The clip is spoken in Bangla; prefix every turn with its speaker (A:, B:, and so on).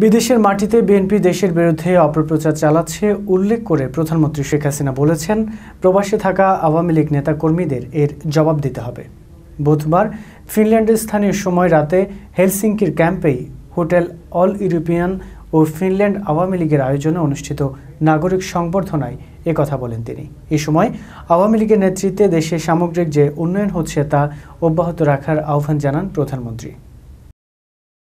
A: বিদেশের মাটিতে বিএনপি দেশের বিরুদ্ধে অপপ্রচার চালাচ্ছে উল্লেখ করে প্রধানমন্ত্রী শেখ হাসিনা বলেছেন প্রবাসে থাকা আওয়ামী লীগ নেতাকর্মীদের এর জবাব দিতে হবে বুধবার ফিনল্যান্ডের স্থানীয় সময় রাতে হেলসিঙ্কির ক্যাম্পেই হোটেল অল ইউরোপিয়ান ও ফিনল্যান্ড আওয়ামী লীগের আয়োজনে অনুষ্ঠিত নাগরিক সংবর্ধনায় কথা বলেন তিনি এ সময় আওয়ামী লীগের নেতৃত্বে দেশে সামগ্রিক যে উন্নয়ন হচ্ছে তা অব্যাহত রাখার আহ্বান জানান প্রধানমন্ত্রী